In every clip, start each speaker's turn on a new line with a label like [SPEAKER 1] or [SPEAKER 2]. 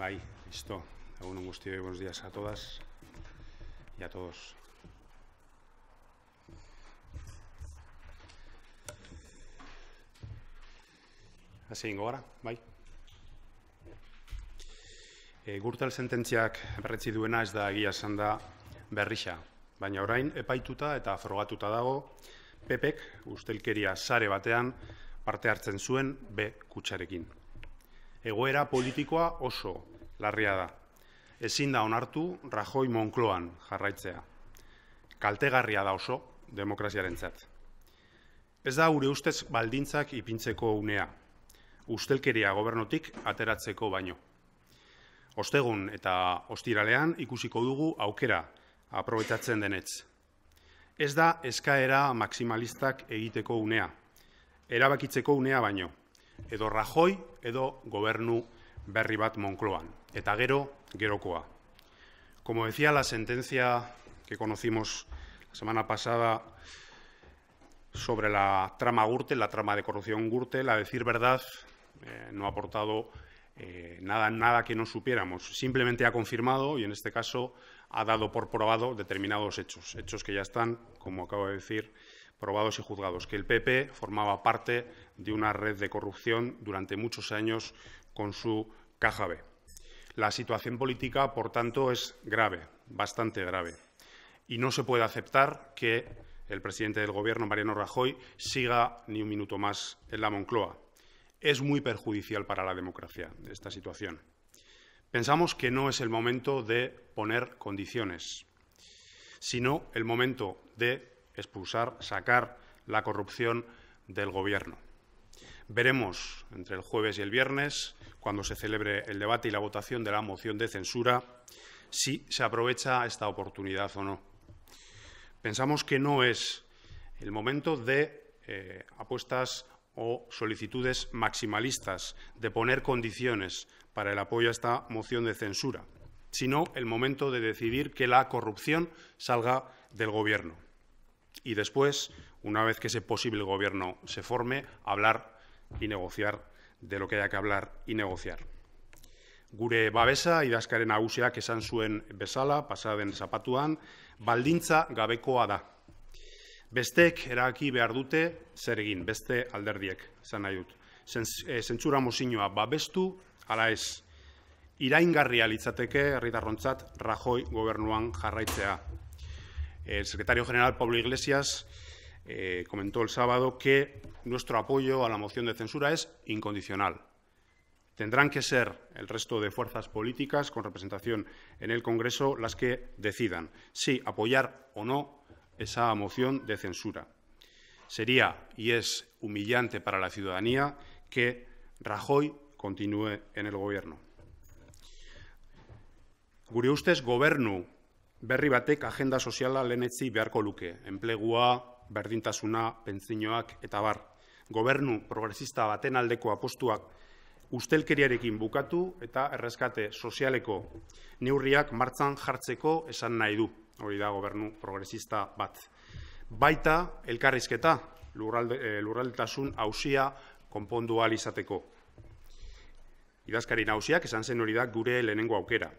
[SPEAKER 1] Bai, listo. Egun un gusti, buenos días a todas y a todos. ingo bai. E, eh, gurtel sententziak berretzi duena ez da egia esan da berrixa, baina orain epaituta eta afrogatuta dago pepek ustelkeria sare batean parte hartzen zuen B kutsarekin. Egoera politikoa oso larria da. Ezin da onartu Rajoi Monkloan jarraitzea. Kaltegarria da oso demokraziaren zat. Ez da gure ustez baldintzak ipintzeko unea, ustelkeria gobernotik ateratzeko baino. Ostegun eta ostiralean ikusiko dugu aukera aprobetatzen denetz. Ez da eskaera maksimalistak egiteko unea, erabakitzeko unea baino, edo Rajoi edo gobernu berri bat Monkloan. ETAGUERO, GUEROCOA. Como decía la sentencia que conocimos la semana pasada sobre la trama la trama de corrupción Gürtel, a decir verdad, eh, no ha aportado eh, nada, nada que no supiéramos. Simplemente ha confirmado y, en este caso, ha dado por probado determinados hechos, hechos que ya están, como acabo de decir, probados y juzgados, que el PP formaba parte de una red de corrupción durante muchos años con su caja B. La situación política, por tanto, es grave, bastante grave. Y no se puede aceptar que el presidente del Gobierno, Mariano Rajoy, siga ni un minuto más en la Moncloa. Es muy perjudicial para la democracia esta situación. Pensamos que no es el momento de poner condiciones, sino el momento de expulsar, sacar la corrupción del Gobierno. Veremos entre el jueves y el viernes, cuando se celebre el debate y la votación de la moción de censura, si se aprovecha esta oportunidad o no. Pensamos que no es el momento de eh, apuestas o solicitudes maximalistas, de poner condiciones para el apoyo a esta moción de censura, sino el momento de decidir que la corrupción salga del Gobierno. Y después, una vez que ese posible Gobierno se forme, hablar y negociar de lo que haya que hablar y negociar. Gure babesa, idazkaren nagusiak esan zuen bezala, pasaden zapatuan, baldintza gabekoa da. Bestek eraki behar dute zer egin, beste alderdiek, zan nahi dut. Eh, zentsura mozinoa babestu, ala ez, iraingarria litzateke, herritarrontzat, Rajoi gobernuan jarraitzea. Eh, Sekretario Sekretario general Pablo Iglesias... Eh, comentó el sábado que nuestro apoyo a la moción de censura es incondicional. Tendrán que ser el resto de fuerzas políticas con representación en el Congreso las que decidan si apoyar o no esa moción de censura. Sería y es humillante para la ciudadanía que Rajoy continúe en el Gobierno. Gure ustez gobernu berri batek agenda soziala lehenetzi beharko luke. berdintasuna, pentsinoak eta bar. Gobernu progresista baten aldeko apostuak ustelkeriarekin bukatu eta errezkate sozialeko neurriak martzan jartzeko esan nahi du. Hori da gobernu progresista bat. Baita elkarrizketa lurraltasun eh, lurraldetasun hausia konpondu izateko. Idazkari nausiak esan zen hori da gure lehenengo aukera.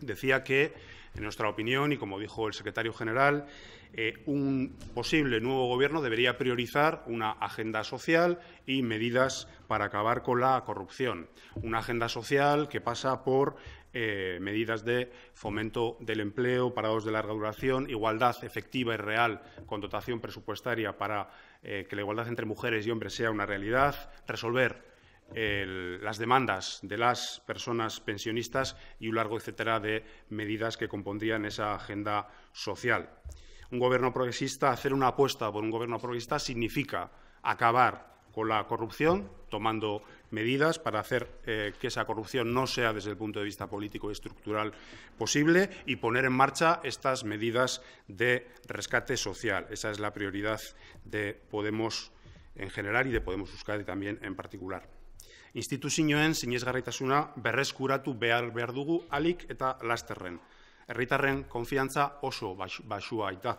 [SPEAKER 1] Decía que En nuestra opinión, y como dijo el secretario general, eh, un posible nuevo gobierno debería priorizar una agenda social y medidas para acabar con la corrupción. Una agenda social que pasa por eh, medidas de fomento del empleo, parados de larga duración, igualdad efectiva y real con dotación presupuestaria para eh, que la igualdad entre mujeres y hombres sea una realidad, resolver las demandas de las personas pensionistas y un largo etcétera de medidas que compondrían esa agenda social. Un gobierno progresista, hacer una apuesta por un gobierno progresista significa acabar con la corrupción, tomando medidas para hacer eh, que esa corrupción no sea desde el punto de vista político y estructural posible y poner en marcha estas medidas de rescate social. Esa es la prioridad de Podemos en general y de Podemos Euskadi también en particular. instituzioen sinezgarritasuna berreskuratu behar behar dugu alik eta lasterren. Herritarren konfiantza oso basua aita.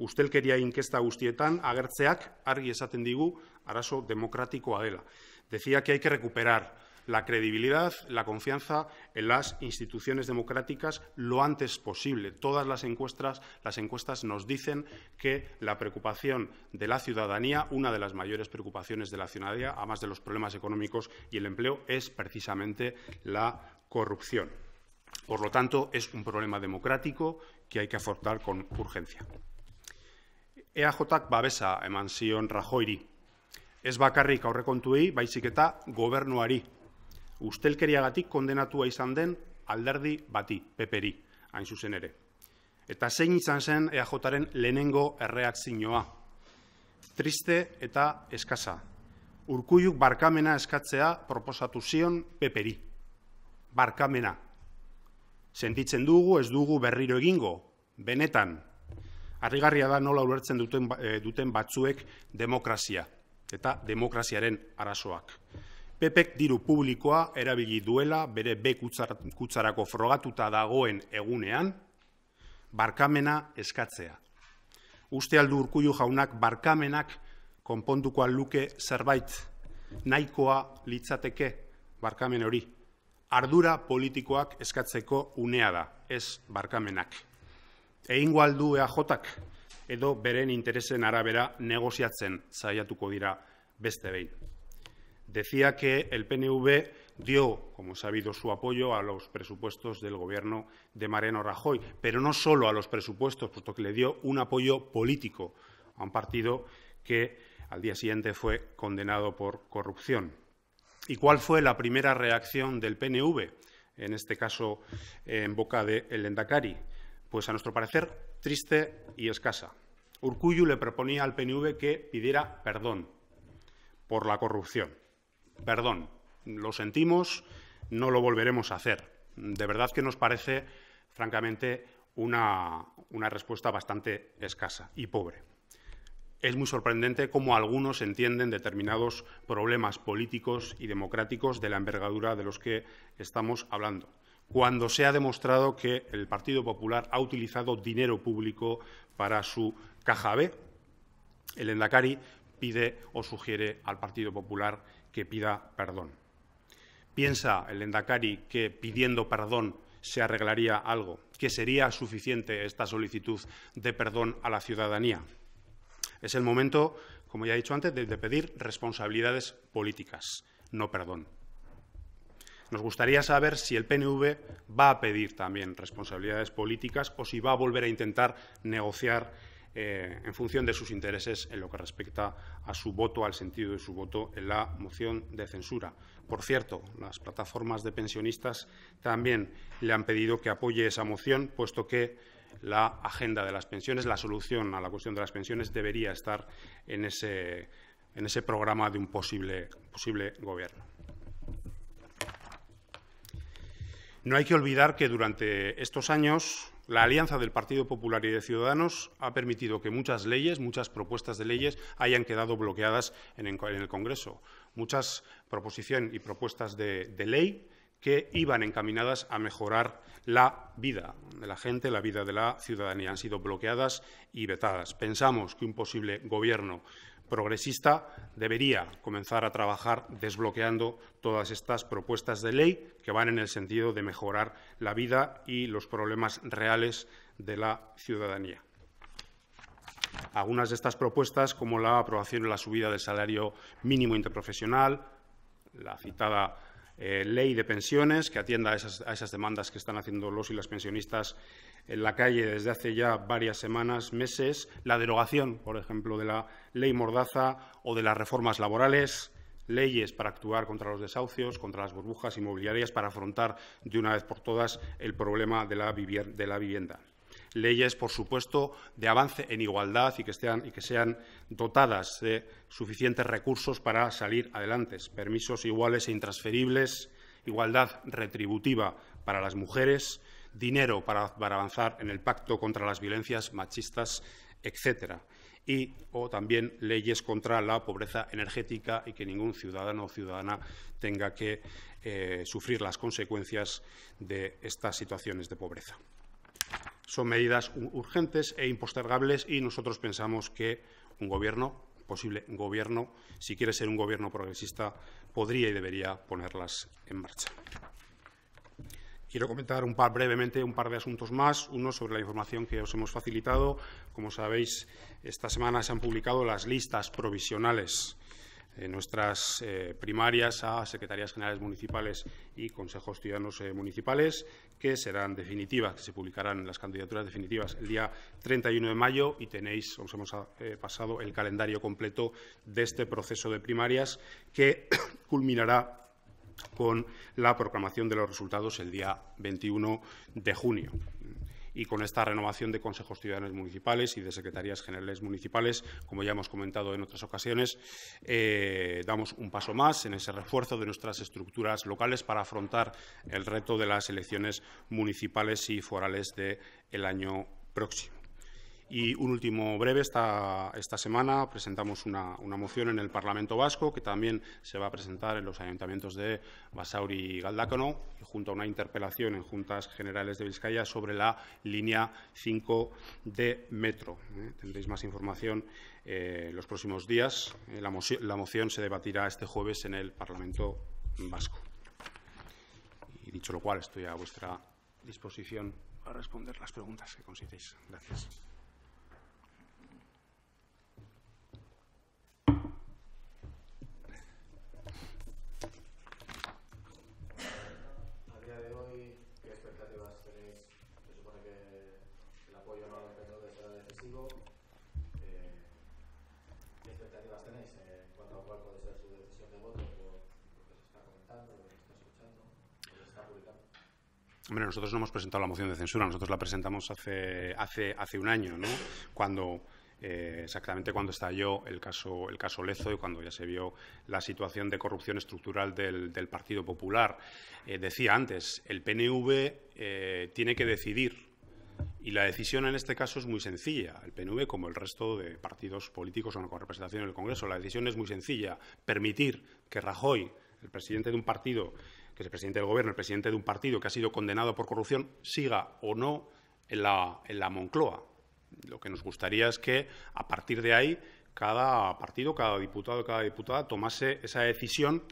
[SPEAKER 1] Ustelkeria inkesta guztietan agertzeak argi esaten digu arazo demokratikoa dela. Decía que hay que recuperar, la credibilidad, la confianza en las instituciones democráticas lo antes posible. Todas las encuestas, las encuestas nos dicen que la preocupación de la ciudadanía, una de las mayores preocupaciones de la ciudadanía, además de los problemas económicos y el empleo, es precisamente la corrupción. Por lo tanto, es un problema democrático que hay que afrontar con urgencia. EAJak babesa emansión Rajoiri. Ez bakarrik aurrekontuei, gobernuari ustelkeriagatik kondenatua izan den alderdi bati, peperi, hain zuzen ere. Eta zein izan zen EAJaren lehenengo erreakzioa. Triste eta eskasa. Urkuiuk barkamena eskatzea proposatu zion peperi. Barkamena. Sentitzen dugu ez dugu berriro egingo, benetan. Arrigarria da nola ulertzen duten, ba-, eh, duten batzuek demokrazia eta demokraziaren arazoak. Pepek diru publikoa erabili duela bere B kutsarako frogatuta dagoen egunean, barkamena eskatzea. Uste aldu urkuju jaunak barkamenak konponduko luke zerbait nahikoa litzateke barkamen hori. Ardura politikoak eskatzeko unea da, ez barkamenak. Egingo aldu jotak edo beren interesen arabera negoziatzen zaiatuko dira beste behin. Decía que el PNV dio, como sabido, su apoyo a los presupuestos del Gobierno de Mariano Rajoy, pero no solo a los presupuestos, puesto que le dio un apoyo político a un partido que al día siguiente fue condenado por corrupción. ¿Y cuál fue la primera reacción del PNV, en este caso en boca de el Pues a nuestro parecer triste y escasa. Urcuyu le proponía al PNV que pidiera perdón por la corrupción perdón, lo sentimos, no lo volveremos a hacer. De verdad que nos parece, francamente, una, respuesta bastante escasa y pobre. Es muy sorprendente cómo algunos entienden determinados problemas políticos y democráticos de la envergadura de los que estamos hablando, cuando se ha demostrado que el Partido Popular ha utilizado dinero público para su caja B. El Endacari pide o sugiere al Partido Popular que pida perdón. ¿Piensa el Endacari que pidiendo perdón se arreglaría algo? ¿Que sería suficiente esta solicitud de perdón a la ciudadanía? Es el momento, como ya he dicho antes, de, de pedir responsabilidades políticas, no perdón. Nos gustaría saber si el PNV va a pedir también responsabilidades políticas o si va a volver a intentar negociar eh, en función de sus intereses en lo que respecta a su voto, al sentido de su voto en la moción de censura. Por cierto, las plataformas de pensionistas también le han pedido que apoye esa moción, puesto que la agenda de las pensiones, la solución a la cuestión de las pensiones debería estar en ese, programa de un posible, posible gobierno. No hay que olvidar que durante estos años la alianza del Partido Popular y de Ciudadanos ha permitido que muchas leyes, muchas propuestas de leyes hayan quedado bloqueadas en el Congreso. Muchas proposiciones y propuestas de, ley que iban encaminadas a mejorar la vida de la gente, la vida de la ciudadanía. Han sido bloqueadas y vetadas. Pensamos que un posible gobierno progresista debería comenzar a trabajar desbloqueando todas estas propuestas de ley que van en el sentido de mejorar la vida y los problemas reales de la ciudadanía. Algunas de estas propuestas, como la aprobación de la subida del salario mínimo interprofesional, la citada eh, ley de pensiones que atienda a esas, demandas que están haciendo los y las pensionistas en la calle desde hace ya varias semanas, meses, la derogación, por ejemplo, de la ley Mordaza o de las reformas laborales, leyes para actuar contra los desahucios, contra las burbujas inmobiliarias, para afrontar de una vez por todas el problema de la vivienda leyes, por supuesto, de avance en igualdad y que, sean, y que sean dotadas de suficientes recursos para salir adelante, permisos iguales e intransferibles, igualdad retributiva para las mujeres, dinero para, avanzar en el pacto contra las violencias machistas, etcétera y o también leyes contra la pobreza energética y que ningún ciudadano o ciudadana tenga que eh, sufrir las consecuencias de estas situaciones de pobreza. Son medidas urgentes e impostergables y nosotros pensamos que un gobierno, posible gobierno, si quiere ser un gobierno progresista, podría y debería ponerlas en marcha. Quiero comentar un par, brevemente un par de asuntos más. Uno sobre la información que os hemos facilitado. Como sabéis, esta semana se han publicado las listas provisionales eh, nuestras eh, primarias a secretarías generales municipales y consejos ciudadanos eh, municipales, que serán definitivas, que se publicarán las candidaturas definitivas el día 31 de mayo y tenéis, os hemos pasado el calendario completo de este proceso de primarias que culminará con la proclamación de los resultados el día 21 de junio y con esta renovación de consejos ciudadanos municipales y de secretarías generales municipales, como ya hemos comentado en otras ocasiones, eh, damos un paso más en ese refuerzo de nuestras estructuras locales para afrontar el reto de las elecciones municipales y forales del año próximo. Y un último breve, esta, semana presentamos una, moción en el Parlamento Vasco que también se va a presentar en los ayuntamientos de Basauri y Galdácano, junto a una interpelación en Juntas Generales de Vizcaya sobre la línea 5 de metro. ¿eh? Tendréis más información en eh, los próximos días. Eh, la, moción se debatirá este jueves en el Parlamento Vasco. Y dicho lo cual, estoy a vuestra disposición para responder las preguntas que consideréis. Gracias. Eh, ¿Qué expectativas tenéis eh, en cuanto a cuál puede ser de voto nosotros no hemos presentado la moción de censura, nosotros la presentamos hace, un año, Cuando eh, exactamente cuando estalló el caso, el caso Lezo y cuando ya se vio la situación de corrupción estructural del, Partido Popular. decía antes, el PNV tiene que decidir y la decisión en este caso es muy sencilla. El PNV, como el resto de partidos políticos o con representación en el Congreso, la decisión es muy sencilla. Permitir que Rajoy, el presidente de un partido, que es el presidente del Gobierno, el presidente de un partido que ha sido condenado por corrupción, siga o no en la, en la Moncloa. Lo que nos gustaría es que, a partir de ahí, cada partido, cada diputado, cada diputada tomase esa decisión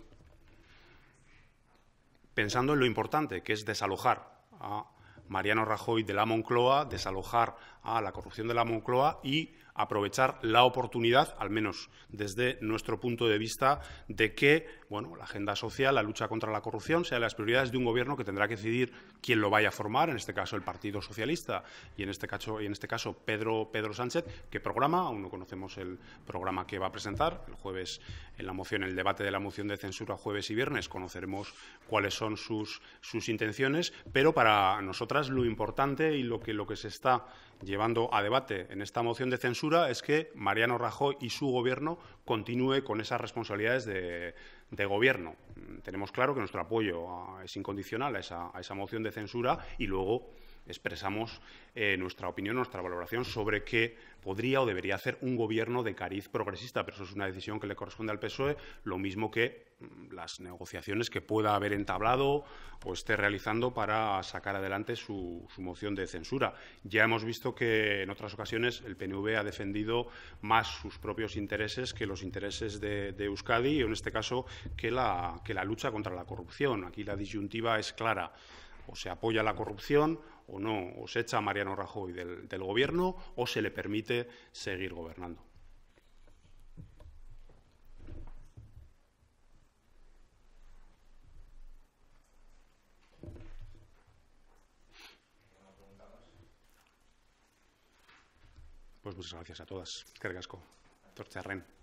[SPEAKER 1] pensando en lo importante, que es desalojar a Mariano Rajoy de la Moncloa, desalojar a la corrupción de la Moncloa y aprovechar la oportunidad, al menos desde nuestro punto de vista, de que la agenda social, la lucha contra la corrupción, sean las prioridades de un gobierno que tendrá que decidir quién lo vaya a formar, en este caso el Partido Socialista y en este caso, en este caso Pedro, Pedro Sánchez, que programa, aún no conocemos el programa que va a presentar, el jueves en la moción, el debate de la moción de censura jueves y viernes conoceremos cuáles son sus, intenciones, pero para nosotras lo importante y lo que se está llevando a debate en esta moción de censura es que Mariano Rajoy y su gobierno continúe con esas responsabilidades de, gobierno. Tenemos claro que nuestro apoyo es incondicional a esa moción de censura y luego expresamos eh, nuestra opinión, nuestra valoración sobre qué podría o debería hacer un gobierno de cariz progresista, pero eso es una decisión que le corresponde al PSOE, lo mismo que mm, las negociaciones que pueda haber entablado o esté realizando para sacar adelante su, moción de censura. Ya hemos visto que en otras ocasiones el PNV ha defendido más sus propios intereses que los intereses de, Euskadi y, en este caso, que la, que la lucha contra la corrupción. Aquí la disyuntiva es clara. O se apoya la corrupción o no, o se echa a Mariano Rajoy del, gobierno o se le permite seguir gobernando. Pues muchas gracias a todas. Cargasco. Torcharren.